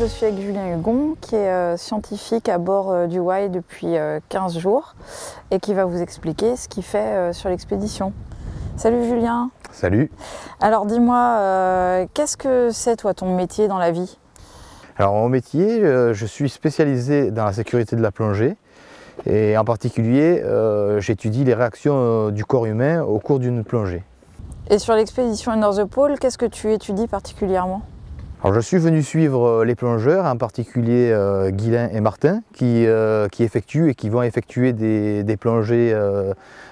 je suis avec Julien Hugon, qui est euh, scientifique à bord euh, du Wai depuis 15 euh, jours et qui va vous expliquer ce qu'il fait sur l'expédition. Salut Julien Salut Alors dis-moi, qu'est-ce que c'est toi ton métier dans la vie Alors mon métier, je suis spécialisé dans la sécurité de la plongée et en particulier j'étudie les réactions du corps humain au cours d'une plongée. Et sur l'expédition North Pole, qu'est-ce que tu étudies particulièrement je suis venu suivre euh, les plongeurs, en particulier euh, Guilain et Martin, euh, qui, effectuent et qui vont effectuer des, plongées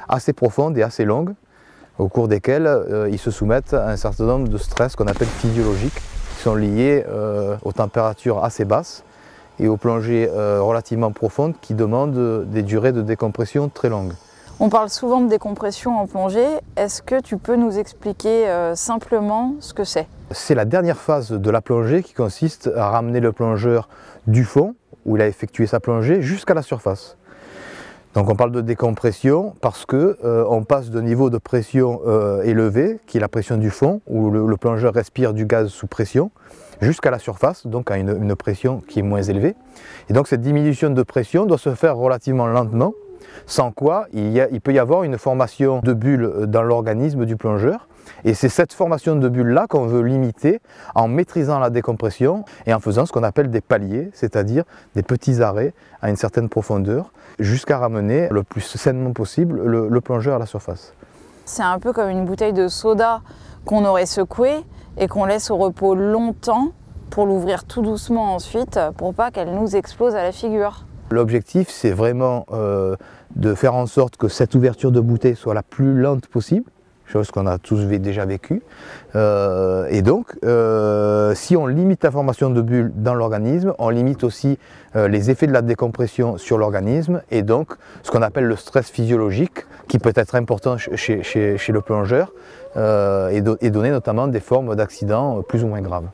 assez profondes et assez longues, au cours desquelles ils se soumettent à un certain nombre de stress qu'on appelle physiologiques, qui sont liés aux températures assez basses et aux plongées relativement profondes qui demandent des durées de décompression très longues. On parle souvent de décompression en plongée. Est-ce que tu peux nous expliquer euh, simplement ce que c'est C'est la dernière phase de la plongée qui consiste à ramener le plongeur du fond, où il a effectué sa plongée, jusqu'à la surface. Donc on parle de décompression parce que euh, on passe de niveau de pression euh, élevé, qui est la pression du fond, où le, plongeur respire du gaz sous pression, jusqu'à la surface, donc à une, pression qui est moins élevée. Et donc cette diminution de pression doit se faire relativement lentement, sans quoi, il, peut y avoir une formation de bulles euh, dans l'organisme du plongeur. Et c'est cette formation de bulles-là qu'on veut limiter en maîtrisant la décompression et en faisant ce qu'on appelle des paliers, c'est-à-dire des petits arrêts à une certaine profondeur, jusqu'à ramener le plus sainement possible le, plongeur à la surface. C'est un peu comme une bouteille de soda qu'on aurait secouée et qu'on laisse au repos longtemps pour l'ouvrir tout doucement ensuite pour pas qu'elle nous explose à la figure. L'objectif, c'est vraiment euh, de faire en sorte que cette ouverture de bouteille soit la plus lente possible, chose qu'on a tous déjà vécu. Euh, et donc, euh, si on limite la formation de bulles dans l'organisme, on limite aussi les effets de la décompression sur l'organisme et donc ce qu'on appelle le stress physiologique qui peut être important chez, le plongeur et, et, donner notamment des formes d'accidents plus ou moins graves.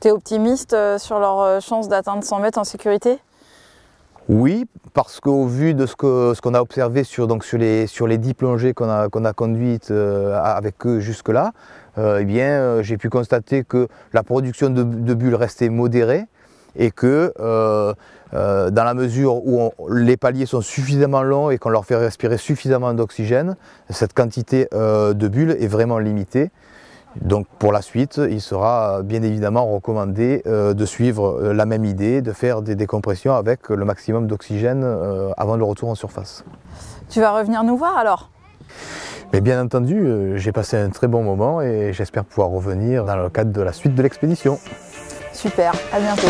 Tu es optimiste sur leur chance d'atteindre 100 mètres en sécurité oui, parce qu'au vu de ce qu'on a observé sur, les, sur plongées qu'on a, conduites euh, avec eux jusque-là, euh, eh bien euh, j'ai pu constater que la production de, bulles restait modérée et que dans la mesure où les paliers sont suffisamment longs et qu'on leur fait respirer suffisamment d'oxygène, cette quantité de bulles est vraiment limitée. Donc pour la suite, il sera euh, bien évidemment recommandé euh, de suivre euh, la même idée, de faire des décompressions avec le maximum d'oxygène avant le retour en surface. Tu vas revenir nous voir alors mais bien entendu, j'ai passé un très bon moment et j'espère pouvoir revenir dans le cadre de la suite de l'expédition. Super, à bientôt.